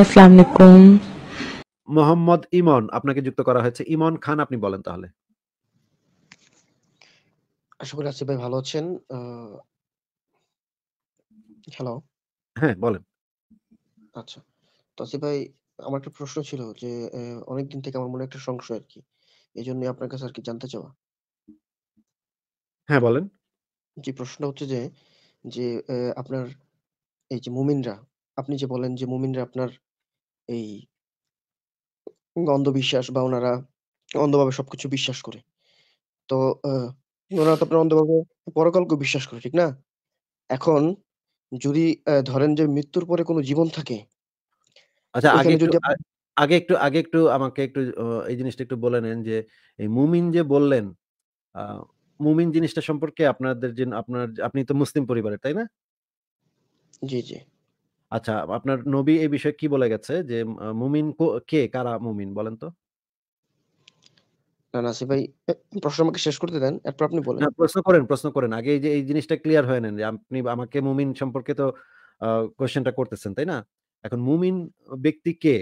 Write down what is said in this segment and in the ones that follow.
আসসালামু আলাইকুম মোহাম্মদ ইমন আপনাকে যুক্ত করা হয়েছে ইমন খান আপনি বলেন তাহলে আশা করি আসিফ ভাই ভালো আছেন হ্যালো হ্যাঁ বলেন আচ্ছা তো আসিফ ভাই আমার একটা প্রশ্ন ছিল যে অনেকদিন থেকে আমার মনে একটা সংশয় আর কি এই জন্য আপনার কাছে আর কি জানতে চাওয়া হ্যাঁ বলেন যে প্রশ্নটা হচ্ছে যে যে আপনার এই যে মুমিনরা আপনি যে বলেন যে মুমিনরা আপনার এই অন্ধবিশ্বাস বা ওনারা অন্ধভাবে সবকিছু বিশ্বাস করে। তো ওনারা তো আপনার অন্ধভাবে পরকল্প বিশ্বাস করে, ঠিক না? এখন যদি ধরেন যে মৃত্যুর পরে কোনো জীবন থাকে আচ্ছা আগে একটু যদি আগে একটু আগে একটু আমাকে একটু এই জিনিসটা একটু বলে নেন যে এই মুমিন যে বললেন, মুমিন জিনিসটা সম্পর্কে আপনাদের যে আপনার আপনি তো মুসলিম পরিবারের, তাই না? জি, জি। আচ্ছা আপনার নবী এই বিষয়ে কি বলে গেছে যে মুমিন কে? কারা মুমিন বলেন তো? প্রশ্ন করতেছেন, তাই না? এখন মুমিন ব্যক্তি কে?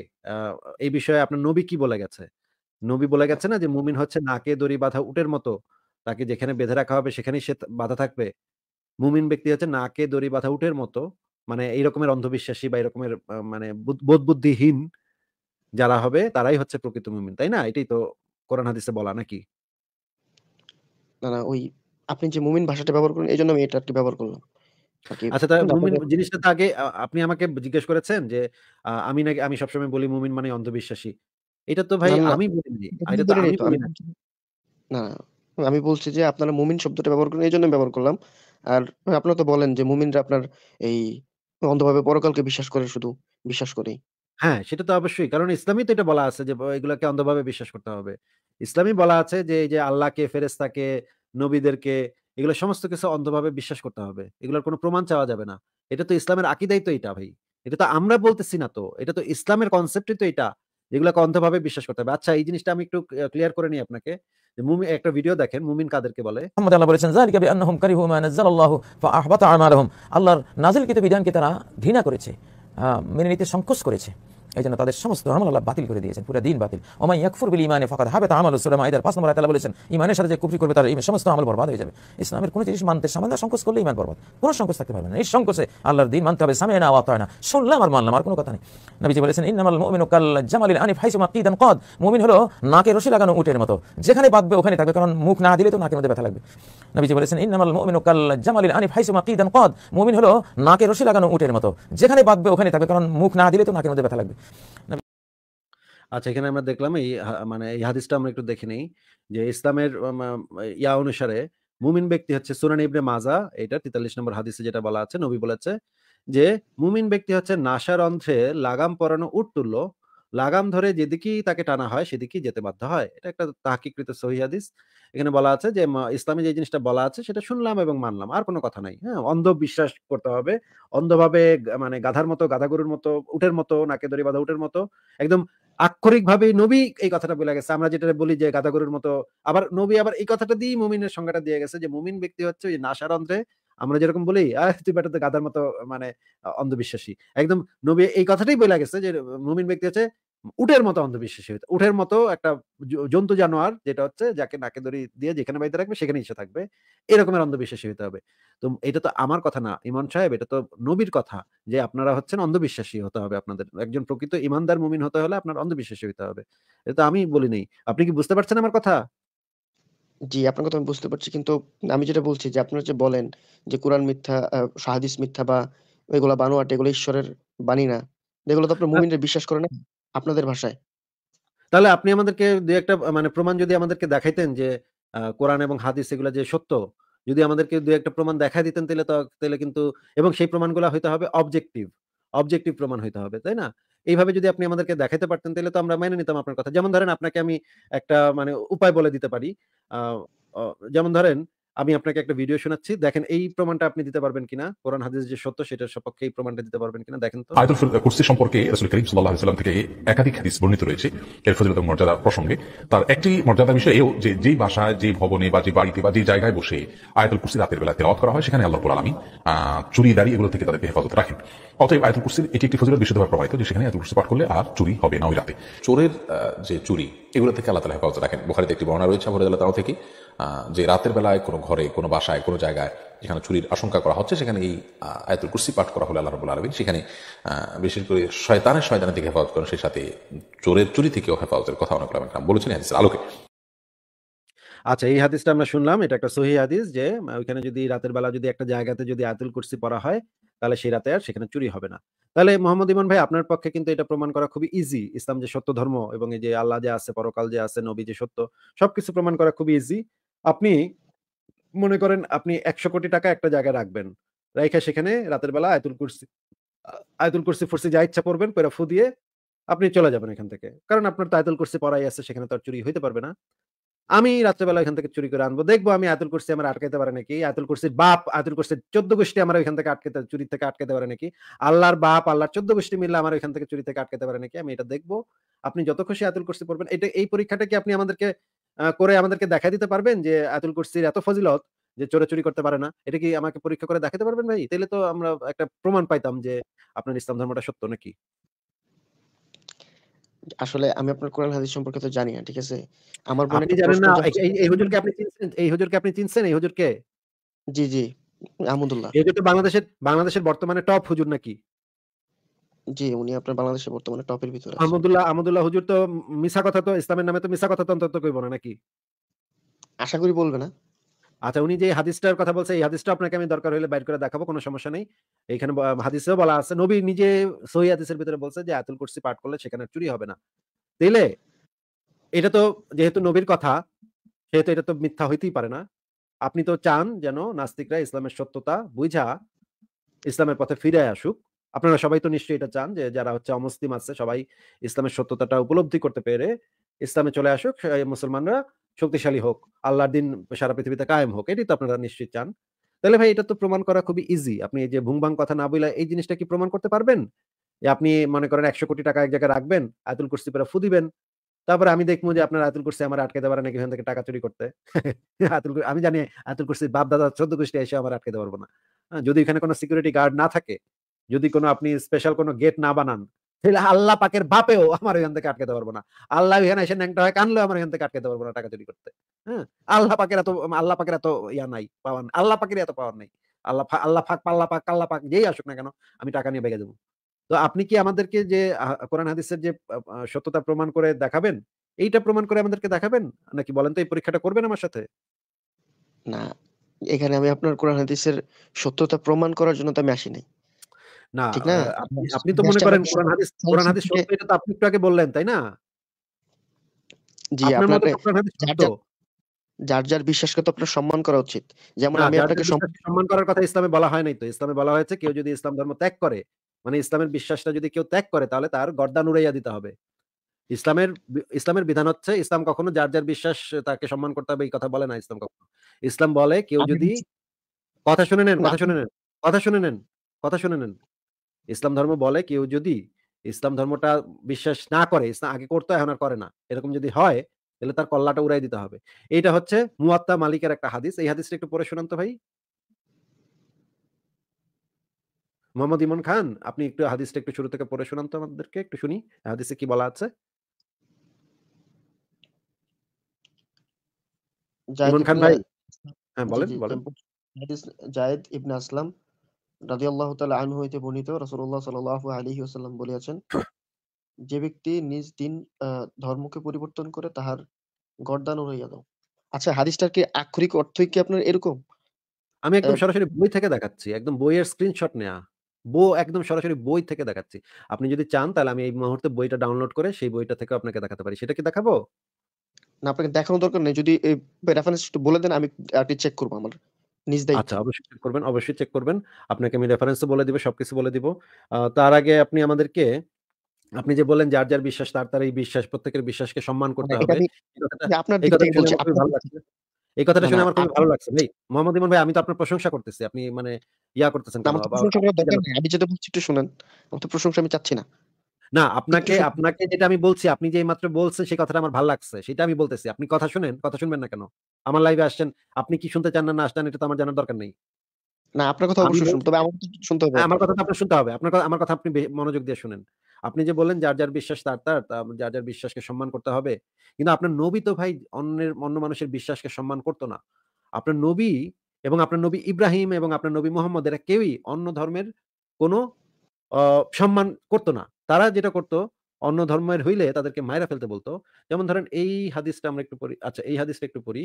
এই বিষয়ে আপনার নবী কি বলে গেছে? নবী বলে গেছে না যে মুমিন হচ্ছে নাকে দড়ি বাঁধা উটের মতো। তাকে যেখানে বেঁধে রাখা হবে সেখানেই সে বাধা বাঁধা থাকবে। মুমিন ব্যক্তি হচ্ছে নাকে দড়ি বাঁধা উটের মতো। মানে এইরকমের অন্ধবিশ্বাসী বা এরকমের মানে বোধ বুদ্ধিহীন যারা হবে তারাই হচ্ছে প্রকৃত মুমিন তাই না এটাই তো কোরআন হাদিসে বলা নাকি না না ওই আপনি যে মুমিন ভাষাটা ব্যবহার করেন এই আমি এটা ব্যবহার করলাম আচ্ছা তাহলে মুমিন জিনিসটা তো আগে আপনি আমাকে জিজ্ঞেস করেছেন যে আমি নাকি আমি সবসময় বলি মুমিন মানে অন্ধবিশ্বাসী এটা তো ভাই আমি বলিনি এটা তো আমি বলি না না আমি বলছি যে আপনারা মুমিন শব্দটা ব্যবহার করেন এই জন্য ব্যবহার করলাম আর আপনারা তো বলেন যে মুমিনরা আপনার এই অন্ধভাবে পরকালকে বিশ্বাস করে শুধু বিশ্বাস করেই হ্যাঁ সেটা তো অবশ্যই কারণ ইসলামী তো এটা বলা আছে যে এগুলোকে অন্ধভাবে বিশ্বাস করতে হবে ইসলামী বলা আছে যে এই যে আল্লাহকে ফেরেস্তাকে নবীদেরকে এগুলো সমস্ত কিছু অন্ধভাবে বিশ্বাস করতে হবে এগুলোর কোনো প্রমাণ চাওয়া যাবে না এটা তো ইসলামের আকিদাই তো এটা ভাই এটা তো আমরা বলতেছি না তো এটা তো ইসলামের কনসেপ্টই তো এটা এগুলোকে অন্ধভাবে বিশ্বাস করতে হবে আচ্ছা এই জিনিসটা আমি একটু ক্লিয়ার করে নিই আপনাকে মুমিন একটা ভিডিও দেখেন মুমিন কাদেরকে বলে মোহাম্মদ আল্লাহ বলেছেন যালিকা বিআন্নাহুম কারিহু মা নাযালাল্লাহু ফাআহবাতা বিধানকে তারা ঘৃণা করেছে মেনে নিতে সংকোচ করেছে এই জন্য তাদের সমস্ত আমল আল্লাহ বাতিল করে দিয়েছেন পুরো দিন বাতিল ওমাই ইয়াকফুর বিল ইমানে ফাকাদ হাবে তা আমল সুরাম আইদার নম্বর তালা বলেছেন ইমানের সাথে যে কুফরি করবে তার সমস্ত আমল বরবাদ হয়ে যাবে ইসলামের কোনো জিনিস মানতে সামান্য সংকোচ করলে ইমান বরবাদ কোনো সংকোচ থাকতে পারবে না এই সংকোচে আল্লাহর দিন মানতে হবে সামনে না হয় না শুনলাম আর মানলাম আর কোনো কথা নেই নবীজি বলেছেন ইন্নামাল মুমিনু কাল জামালিল আনিফ হাইসু মাকিদান কদ মুমিন হলো নাকে রশি লাগানো উটের মতো যেখানে বাঁধবে ওখানে থাকবে কারণ মুখ না দিলে তো নাকের মধ্যে ব্যথা লাগবে নবীজি বলেছেন ইন্নামাল মুমিনু কাল জামালিল আনিফ হাইসু মাকিদান কদ মুমিন হলো নাকে রশি লাগানো উটের মতো যেখানে বাঁধবে ওখানে থাকবে কারণ মুখ না দিলে তো নাকের মধ্যে ব্যথা লাগবে আচ্ছা এখানে আমরা দেখলাম এই মানে এই হাদিসটা আমরা একটু দেখে নেই যে ইসলামের ইয়া অনুসারে মুমিন ব্যক্তি হচ্ছে সুনান ইবনে মাজা এটা তেতাল্লিশ নম্বর হাদিসে যেটা বলা আছে নবী বলেছে যে মুমিন ব্যক্তি হচ্ছে নাসার অন্ধ্রে লাগাম পরানো উট তুল্য লাগাম ধরে যেদিকেই তাকে টানা হয় সেদিকেই যেতে বাধ্য হয় এটা একটা তাহাকিকৃত সহিহাদিস এখানে বলা আছে যে ইসলামে যে জিনিসটা বলা আছে সেটা শুনলাম এবং মানলাম আর কোনো কথা নাই হ্যাঁ অন্ধ বিশ্বাস করতে হবে অন্ধভাবে মানে গাধার মতো গাধা গরুর মতো উটের মতো নাকে দড়ি বাঁধা উটের মতো একদম ভাবে নবী এই কথাটা বলে গেছে আমরা যেটা বলি যে গাধা গরুর মতো আবার নবী আবার এই কথাটা দিয়েই মুমিনের সংজ্ঞাটা দিয়ে গেছে যে মুমিন ব্যক্তি হচ্ছে ওই নাসার অন্ত্রে আমরা যেরকম বলি তুই বেটা তো গাধার মতো মানে অন্ধবিশ্বাসী একদম নবী এই কথাটাই বলে গেছে যে মুমিন ব্যক্তি হচ্ছে উঠের মতো অন্ধবিশ্বাসী হইতে উটের মতো একটা জন্তু জানোয়ার যেটা হচ্ছে যাকে নাকে দড়ি দিয়ে যেখানে বাড়িতে রাখবে সেখানে ইচ্ছে থাকবে এরকমের অন্ধবিশ্বাসী হইতে হবে তো এটা তো আমার কথা না ইমান সাহেব এটা তো নবীর কথা যে আপনারা হচ্ছেন অন্ধবিশ্বাসী হতে হবে আপনাদের একজন প্রকৃত ইমানদার মুমিন হতে হলে আপনার অন্ধবিশ্বাসী হইতে হবে এটা তো আমি বলি নেই আপনি কি বুঝতে পারছেন আমার কথা জি আপনার কথা আমি বুঝতে পারছি কিন্তু আমি যেটা বলছি যে আপনারা যে বলেন যে কোরআন মিথ্যা সাহাদিস মিথ্যা বা এগুলা বানোয়াট এগুলো ঈশ্বরের বাণী না এগুলো তো আপনার মুমিনরা বিশ্বাস করে না আপনাদের ভাষায় তাহলে আপনি আমাদেরকে দু একটা মানে প্রমাণ যদি আমাদেরকে দেখাইতেন যে কোরআন এবং হাদিস এগুলো যে সত্য যদি আমাদেরকে দু একটা প্রমাণ দেখা দিতেন তাহলে তাহলে কিন্তু এবং সেই প্রমাণগুলো হইতে হবে অবজেক্টিভ অবজেক্টিভ প্রমাণ হইতে হবে তাই না এইভাবে যদি আপনি আমাদেরকে দেখাতে পারতেন তাহলে তো আমরা মেনে নিতাম আপনার কথা যেমন ধরেন আপনাকে আমি একটা মানে উপায় বলে দিতে পারি যেমন ধরেন আমি আপনাকে একটা ভিডিও শোনাচ্ছি দেখেন এই প্রমাণটা আপনি দিতে পারবেন কিনা কোরআন হাদিস যে সত্য সেটার সপক্ষে এই প্রমাণটা দিতে পারবেন কিনা দেখেন তো আয়াতুল কুরসি সম্পর্কে রাসূল করিম সাল্লাল্লাহু আলাইহি থেকে একাধিক হাদিস বর্ণিত রয়েছে এর ফজিলত এবং মর্যাদা প্রসঙ্গে তার একটি মর্যাদা বিষয় এও যে যেই বাসায় যে ভবনে বা যে বাড়িতে বা যে জায়গায় বসে আয়াতুল কুরসি রাতের বেলা তেলাওয়াত করা হয় সেখানে আল্লাহ রাব্বুল আলামিন চুরি দাঁড়ি এগুলো থেকে তাদেরকে হেফাজত রাখেন অতএব আয়াতুল কুরসির এটি একটি ফজিলত বিশুদ্ধভাবে প্রমাণিত যে সেখানে আয়াতুল কুরসি পাঠ করলে আর চুরি হবে না ওই রাতে চোরের যে চুরি এগুলো থেকে আল্লাহ তাআলা হেফাজত রাখেন বুখারীতে একটি বর্ণনা রয়েছে আবু রাদিয়াল্লাহু তাআলা থেকে যে রাতের বেলায় কোনো ঘরে কোনো বাসায় কোনো জায়গায় যেখানে চুরির আশঙ্কা করা হচ্ছে সেখানে এই আয়তুল কুর্সি পাঠ করা হলে আল্লাহ রবুল্লা আলমিন সেখানে বিশেষ করে শয়তানের শয়তানের দিকে হেফাজত করেন সেই সাথে চোরের চুরি থেকেও হেফাজতের কথা অনেক বলেছেন হাদিসের আলোকে আচ্ছা এই হাদিসটা আমরা শুনলাম এটা একটা সহি হাদিস যে ওইখানে যদি রাতের বেলা যদি একটা জায়গাতে যদি আয়তুল কুর্সি পড়া হয় তাহলে সেই রাতে আর সেখানে চুরি হবে না তাহলে মোহাম্মদ ইমান ভাই আপনার পক্ষে কিন্তু এটা প্রমাণ করা খুবই ইজি ইসলাম যে সত্য ধর্ম এবং এই যে আল্লাহ যে আছে পরকাল যে আছে নবী যে সত্য সবকিছু প্রমাণ করা খুবই ইজি আপনি মনে করেন আপনি একশো কোটি টাকা একটা জায়গায় রাখবেন রাইখা সেখানে রাতের বেলা আয়তুল কুরসি আয়তুল কুরসি ফুরসি যা ইচ্ছা পড়বেন পেরা ফু দিয়ে আপনি চলে যাবেন এখান থেকে কারণ আপনার তো আয়তুল কুরসি পড়াই আছে সেখানে তো আর চুরি হইতে পারবে না আমি রাত্রেবেলা এখান থেকে চুরি করে আনবো দেখবো আমি আতুল কুরসি আমার আটকাইতে পারে নাকি আতুল কুরসির বাপ আতুল কুরসির চোদ্দ গোষ্ঠী আমার ওইখান থেকে আটকাতে চুরি থেকে আটকাতে পারে নাকি আল্লাহর বাপ আল্লাহর চোদ্দ গোষ্ঠী মিললে আমার ওইখান থেকে চুরি থেকে আটকাতে পারে নাকি আমি এটা দেখবো আপনি যত খুশি আতুল কুরসি পড়বেন এটা এই পরীক্ষাটা কি আপনি আমাদেরকে করে আমাদেরকে দেখা দিতে পারবেন যে আতুল কুরসির এত ফজিলত যে চোরাচুরি করতে পারে না এটা কি আমাকে পরীক্ষা করে দেখাতে পারবেন ভাই তাহলে তো আমরা একটা প্রমাণ পাইতাম যে আপনার ইসলাম ধর্মটা সত্য নাকি আসলে আমি আপনার কোরআন হাদিস সম্পর্কে তো জানি না ঠিক আছে আমার মনে আপনি জানেন না এই হুজুরকে আপনি চিনছেন এই হুজুরকে আপনি চিনছেন এই হুজুরকে জি জি আহমদুল্লাহ এই হুজুর তো বাংলাদেশের বাংলাদেশের বর্তমানে টপ হুজুর নাকি জি উনি আপনার বাংলাদেশে বর্তমানে টপের ভিতরে আছেন আহমদুল্লাহ আহমদুল্লাহ হুজুর তো মিছা কথা তো ইসলামের নামে তো মিছা কথা তন্ত্র তো কইব না নাকি আশা করি বলবে না আচ্ছা উনি যে হাদিসটার কথা বলছে এই হাদিসটা আপনাকে আমি দরকার হলে বাইর করে দেখাবো কোনো সমস্যা নেই এখানে হাদিসেও বলা আছে নবী নিজে সহি হাদিসের ভিতরে বলছে যে আতুল কুরসি পাঠ করলে সেখানে চুরি হবে না তাইলে এটা তো যেহেতু নবীর কথা সেহেতু এটা তো মিথ্যা হইতেই পারে না আপনি তো চান যেন নাস্তিকরা ইসলামের সত্যতা বুঝা ইসলামের পথে ফিরে আসুক আপনারা সবাই তো নিশ্চয়ই এটা চান যে যারা হচ্ছে অমুসলিম আছে সবাই ইসলামের সত্যতাটা উপলব্ধি করতে পেরে ইসলামে চলে আসুক মুসলমানরা শক্তিশালী হোক আল্লাহর দিন সারা পৃথিবীতে কায়েম হোক এটি তো আপনারা নিশ্চয়ই চান তাহলে ভাই এটা তো প্রমাণ করা খুবই ইজি আপনি এই যে ভুংভাং কথা না বইলা এই জিনিসটা কি প্রমাণ করতে পারবেন যে আপনি মনে করেন একশো কোটি টাকা এক জায়গায় রাখবেন আয়তুল কুর্সি পরে ফু দিবেন তারপরে আমি দেখবো যে আপনার আতুল কুর্সি আমার আটকে দেওয়ার নাকি থেকে টাকা চুরি করতে আতুল আমি জানি আতুল কুর্সির বাপ দাদা চোদ্দ কুষ্টি এসে আমার আটকে দেওয়ার না যদি এখানে কোনো সিকিউরিটি গার্ড না থাকে যদি কোনো আপনি স্পেশাল কোনো গেট না বানান তাহলে আল্লাহ পাকের বাপেও আমার ওইখান থেকে আটকাতে পারবো না আল্লাহ ওইখানে এসে ন্যাংটা হয় কানলেও আমার ওইখান থেকে আটকাতে পারবো না টাকা চুরি করতে হ্যাঁ আল্লাহ পাকের এত আল্লাহ পাকের এত ইয়া নাই পাওয়ার আল্লাহ পাকের এত পাওয়ার নাই আল্লাহ আল্লাহ পাক পাল্লা পাক কাল্লা পাক যেই আসুক না কেন আমি টাকা নিয়ে বেগে দেবো তো আপনি কি আমাদেরকে যে কোরআন হাদিসের যে সত্যতা প্রমাণ করে দেখাবেন এইটা প্রমাণ করে আমাদেরকে দেখাবেন নাকি বলেন তো এই পরীক্ষাটা করবেন আমার সাথে না এখানে আমি আপনার কোরআন হাদিসের সত্যতা প্রমাণ করার জন্য তো আমি আসি নাই না মানে আপনি তো মনে করেন কোরআন হাদিস কোরআন হাদিস সত্য এটা তো আপনি একটু আগে বললেন তাই না জি আপনাকে যার যার বিশ্বাসকে তো আপনার সম্মান করা উচিত যেমন আমি আপনাকে সম্মান করার কথা ইসলামে বলা হয় নাই তো ইসলামে বলা হয়েছে কেউ যদি ইসলাম ধর্ম ত্যাগ করে মানে ইসলামের বিশ্বাসটা যদি কেউ ত্যাগ করে তাহলে তার গর্দান উড়াইয়া দিতে হবে ইসলামের ইসলামের বিধান হচ্ছে ইসলাম কখনো যার যার বিশ্বাস তাকে সম্মান করতে হবে এই কথা বলে না ইসলাম কখনো ইসলাম বলে কেউ যদি কথা শুনে নেন কথা শুনে নেন কথা শুনে নেন কথা শুনে নেন ইসলাম ধর্ম বলে কেউ যদি ইসলাম ধর্মটা বিশ্বাস না করে ইসলাম আগে করতো এখন আর করে না এরকম যদি হয় তাহলে তার কল্লাটা উড়াই দিতে হবে এইটা হচ্ছে মুয়াত্তা মালিকের একটা হাদিস এই হাদিসটা একটু পরে শোনান তো ভাই মোহাম্মদ ইমন খান আপনি একটু হাদিসটা একটু শুরু থেকে পড়ে শোনান তো আমাদেরকে একটু শুনি হাদিসে কি বলা আছে ইমন খান ভাই হ্যাঁ বলেন বলেন জায়েদ ইবনে আসলাম রাজি আল্লাহ তালা আনহু হইতে বর্ণিত রসুল্লাহ সাল আসাল্লাম বলিয়াছেন যে ব্যক্তি নিজ দিন ধর্মকে পরিবর্তন করে তাহার দাও আচ্ছা হাদিসটার কি আক্ষরিক অর্থই কি আপনার এরকম আমি একদম সরাসরি বই থেকে দেখাচ্ছি একদম বইয়ের স্ক্রিনশট একদম সরাসরি বই থেকে দেখাচ্ছি আপনি যদি চান তাহলে আমি এই মুহূর্তে বইটা ডাউনলোড করে সেই বইটা থেকে আপনাকে দেখাতে পারি সেটা কি দেখাবো না আপনাকে দেখানোর দরকার নেই যদি রেফারেন্স বলে দেন আমি চেক করবো আমার নিজ আচ্ছা অবশ্যই চেক করবেন অবশ্যই চেক করবেন আপনাকে আমি রেফারেন্সও বলে দিব সবকিছু বলে দিব তার আগে আপনি আমাদেরকে আপনি যে বলেন যার যার বিশ্বাস তার তার এই বিশ্বাস প্রত্যেকের বিশ্বাসকে সম্মান মানে করতে হবে এই কথাটা শুনে মানে আমার খুব ভালো লাগছে ভাই মোহাম্মদ ইমন ভাই আমি তো আপনার প্রশংসা করতেছি আপনি মানে ইয়া করতেছেন আমি যেটা বলছি একটু শুনেন আমি তো প্রশংসা আমি চাচ্ছি না না আপনাকে আপনাকে যেটা আমি বলছি আপনি যে মাত্র বলছেন সেই কথাটা আমার ভালো লাগছে সেটা আমি বলতেছি আপনি কথা শুনেন কথা শুনবেন না কেন আমার লাইভে আসছেন আপনি কি শুনতে চান না আসছেন এটা তো আমার জানার দরকার নেই না আপনার কথা অবশ্যই শুনতে হবে আমার শুনতে হবে হ্যাঁ, আমার কথা শুনতে হবে আপনার আমার কথা আপনি মনোযোগ দিয়ে শুনেন আপনি যে যার যার বিশ্বাস তার তার যার যার বিশ্বাসকে সম্মান করতে হবে কিন্তু আপনার নবী তো ভাই অন্যের অন্য মানুষের বিশ্বাসকে সম্মান করতো না আপনার নবী এবং আপনার নবী ইব্রাহিম এবং আপনার নবী মোহাম্মদ এরা কেউই অন্য ধর্মের কোনো সম্মান করতো না তারা যেটা করতো অন্য ধর্মের হইলে তাদেরকে মায়েরা ফেলতে বলতো যেমন ধরেন এই হাদিসটা আমরা একটু পড়ি আচ্ছা এই হাদিসটা একটু পড়ি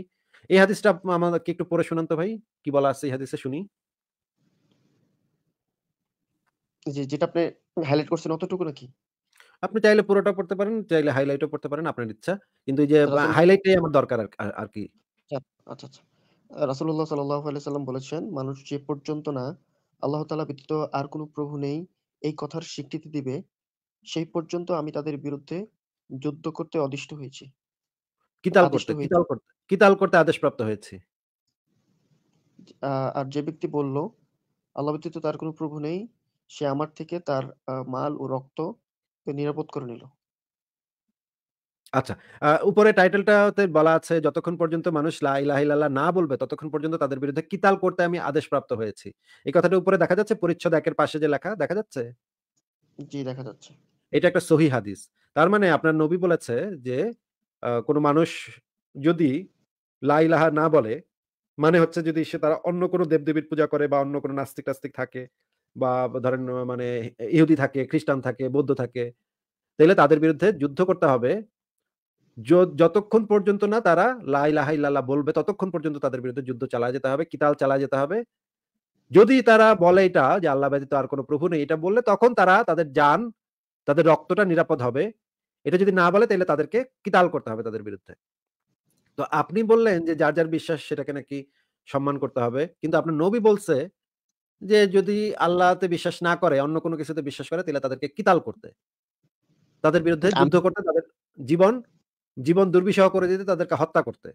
এই হাদিসটা আমাদেরকে একটু পড়ে শোনান তো ভাই কি বলা আছে এই হাদিসে শুনি জি যেটা আপনি হাইলাইট করছেন অতটুকু নাকি আপনি চাইলে পুরোটা পড়তে পারেন চাইলে হাইলাইটও পড়তে পারেন আপনার ইচ্ছা কিন্তু এই যে হাইলাইটটাই আমার দরকার আর কি আচ্ছা, আচ্ছা আচ্ছা রাসূলুল্লাহ সাল্লাল্লাহু আলাইহি সাল্লাম বলেছেন মানুষ যে পর্যন্ত না আল্লাহ তাআলা ব্যতীত আর কোনো প্রভু নেই এই কথার স্বীকৃতি দিবে সেই পর্যন্ত আমি তাদের বিরুদ্ধে যুদ্ধ করতে অদিষ্ট হয়েছি কিতাল করতে কিতাল করতে কিতাল করতে আদেশপ্রাপ্ত হয়েছি আর যে ব্যক্তি বলল আল্লাহ ব্যতীত তার কোনো প্রভু নেই সে আমার থেকে তার মাল ও রক্ত নিরাপদ করে নিল আচ্ছা উপরে টাইটেলটাতে বলা আছে যতক্ষণ পর্যন্ত মানুষ লা না বলবে ততক্ষণ পর্যন্ত তাদের বিরুদ্ধে কিতাল করতে আমি আদেশ প্রাপ্ত হয়েছি এই কথাটা উপরে দেখা যাচ্ছে পরিচ্ছদ একের পাশে যে লেখা দেখা যাচ্ছে জি দেখা যাচ্ছে এটা একটা সহি হাদিস তার মানে আপনার নবী বলেছে যে কোনো মানুষ যদি লাই লাহা না বলে মানে হচ্ছে যদি সে তারা অন্য কোনো দেবদেবীর পূজা করে বা অন্য কোনো নাস্তিক টাস্তিক থাকে বা ধরেন মানে ইহুদি থাকে খ্রিস্টান থাকে বৌদ্ধ থাকে তাহলে তাদের বিরুদ্ধে যুদ্ধ করতে হবে যতক্ষণ পর্যন্ত না তারা লাই লাহাই ইল্লাল্লাহ বলবে ততক্ষণ পর্যন্ত তাদের বিরুদ্ধে যুদ্ধ চালা যেতে হবে কিতাল চালা যেতে হবে যদি তারা বলে এটা যে আল্লাহ ব্যতীত আর কোনো প্রভু নেই এটা বললে তখন তারা তাদের যান তাদের রক্তটা নিরাপদ হবে এটা যদি না বলে তাহলে তাদেরকে কিতাল করতে হবে তাদের বিরুদ্ধে তো আপনি বললেন যে যার যার বিশ্বাস সেটাকে নাকি সম্মান করতে হবে কিন্তু আপনার নবী বলছে যে যদি আল্লাহতে বিশ্বাস না করে অন্য কোনো কিছুতে বিশ্বাস করে তাহলে তাদেরকে কিতাল করতে তাদের বিরুদ্ধে যুদ্ধ করতে তাদের জীবন জীবন দুর্বিষহ করে দিতে তাদেরকে হত্যা করতে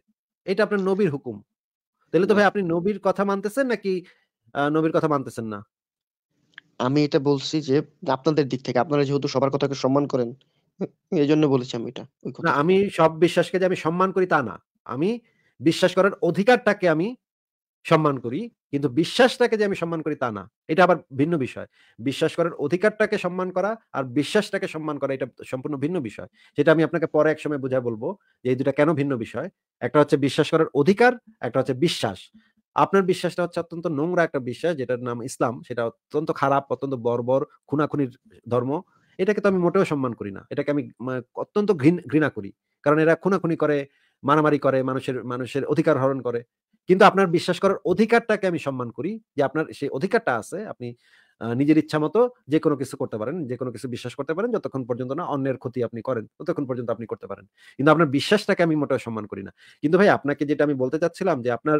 এটা আপনার নবীর হুকুম তাহলে তো ভাই আপনি নবীর কথা মানতেছেন নাকি নবীর কথা মানতেছেন না আমি এটা বলছি যে আপনাদের দিক থেকে আপনারা যেহেতু সবার কথাকে সম্মান করেন এই জন্য বলেছি আমি এটা আমি সব বিশ্বাসকে যে আমি সম্মান করি তা না আমি বিশ্বাস করার অধিকারটাকে আমি সম্মান করি কিন্তু বিশ্বাসটাকে যে আমি সম্মান করি তা না এটা আবার ভিন্ন বিষয় বিশ্বাস করার অধিকারটাকে সম্মান করা আর বিশ্বাসটাকে সম্মান করা এটা সম্পূর্ণ ভিন্ন বিষয় যেটা আমি আপনাকে পরে এক সময় বোঝায় বলবো যে এই দুটা কেন ভিন্ন বিষয় একটা হচ্ছে বিশ্বাস করার অধিকার একটা হচ্ছে বিশ্বাস আপনার বিশ্বাসটা হচ্ছে অত্যন্ত নোংরা একটা বিশ্বাস যেটার নাম ইসলাম সেটা অত্যন্ত খারাপ অত্যন্ত বর্বর খুনাখুনির ধর্ম এটাকে তো আমি মোটেও সম্মান করি না এটাকে আমি অত্যন্ত ঘৃণা করি কারণ এরা খুনাখুনি করে মারামারি করে মানুষের মানুষের অধিকার হরণ করে কিন্তু আপনার বিশ্বাস করার অধিকারটাকে আমি সম্মান করি যে আপনার সেই অধিকারটা আছে আপনি নিজের ইচ্ছা মতো যে কোনো কিছু করতে পারেন যে কোনো কিছু বিশ্বাস করতে পারেন যতক্ষণ পর্যন্ত না অন্যের ক্ষতি আপনি করেন ততক্ষণ পর্যন্ত আপনি করতে পারেন কিন্তু আপনার বিশ্বাসটাকে আমি মোটেও সম্মান করি না কিন্তু ভাই আপনাকে যেটা আমি বলতে চাচ্ছিলাম যে আপনার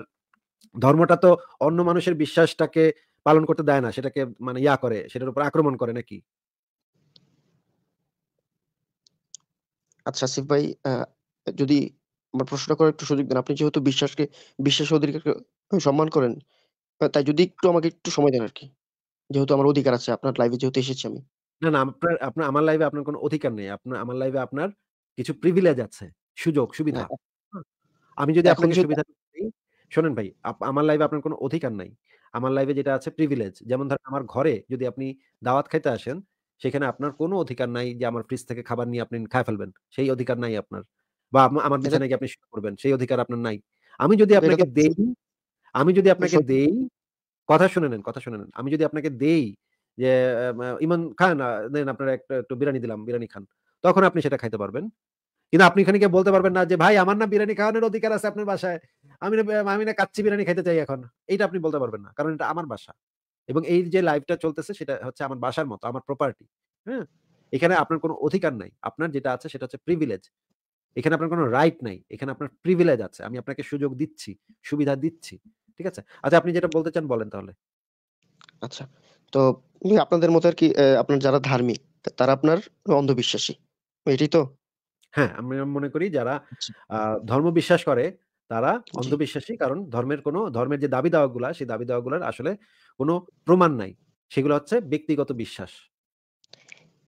ধর্মটা তো অন্য মানুষের বিশ্বাসটাকে পালন করতে দেয় না সেটাকে মানে ইয়া করে সেটার উপর আক্রমণ করে নাকি আচ্ছা আসিফ ভাই যদি আমার প্রশ্নটা করার একটু সুযোগ দেন আপনি যেহেতু বিশ্বাসকে বিশ্বাস অধিকারকে সম্মান করেন তাই যদি একটু আমাকে একটু সময় দেন আর কি যেহেতু আমার অধিকার আছে আপনার লাইভে যেহেতু এসেছি আমি না না আপনার আপনার আমার লাইভে আপনার কোনো অধিকার নেই আপনার আমার লাইভে আপনার কিছু প্রিভিলেজ আছে সুযোগ সুবিধা হ্যাঁ, হ্যাঁ। আমি যদি আপনাকে সুবিধা শোনেন ভাই আমার লাইভে আপনার কোনো অধিকার নাই আমার লাইভে যেটা আছে প্রিভিলেজ যেমন ধরেন আমার ঘরে যদি আপনি দাওয়াত খাইতে আসেন সেখানে আপনার কোনো অধিকার নাই যে আমার ফ্রিজ থেকে খাবার নিয়ে আপনি খায় ফেলবেন সেই অধিকার নাই আপনার বা আমার নাকি আপনি শুরু করবেন সেই অধিকার আপনার নাই আমি যদি আপনাকে দেই আমি যদি আপনাকে দেই কথা শুনে নেন কথা শুনে নেন আমি যদি আপনাকে দেই যে ইমান খান দেন আপনার একটা একটু বিরিয়ানি দিলাম বিরিয়ানি খান তখন আপনি সেটা খাইতে পারবেন কিন্তু আপনি এখানে গিয়ে বলতে পারবেন না যে ভাই আমার না বিরিয়ানি খাওয়ানোর অধিকার আছে আপনার বাসায় আমি না আমি না কাচ্চি বিরিয়ানি খাইতে চাই এখন এইটা আপনি বলতে পারবেন না কারণ এটা আমার বাসা এবং এই যে লাইফটা চলতেছে সেটা হচ্ছে আমার বাসার মতো আমার প্রপার্টি হ্যাঁ এখানে আপনার কোনো অধিকার নাই আপনার যেটা আছে সেটা হচ্ছে প্রিভিলেজ এখানে আপনার কোনো রাইট নাই এখানে আপনার প্রিভিলেজ আছে আমি আপনাকে সুযোগ দিচ্ছি সুবিধা দিচ্ছি ঠিক আছে আচ্ছা আপনি যেটা বলতে চান বলেন তাহলে আচ্ছা তো আপনাদের মতো আর কি আপনার যারা ধার্মিক তারা আপনার অন্ধবিশ্বাসী এটাই তো হ্যাঁ আমি মনে করি যারা ধর্ম বিশ্বাস করে তারা অন্ধবিশ্বাসী কারণ ধর্মের কোনো ধর্মের যে দাবি দাওয়াগুলা সেই দাবি দাওয়াগুলোর আসলে কোনো প্রমাণ নাই সেগুলো হচ্ছে ব্যক্তিগত বিশ্বাস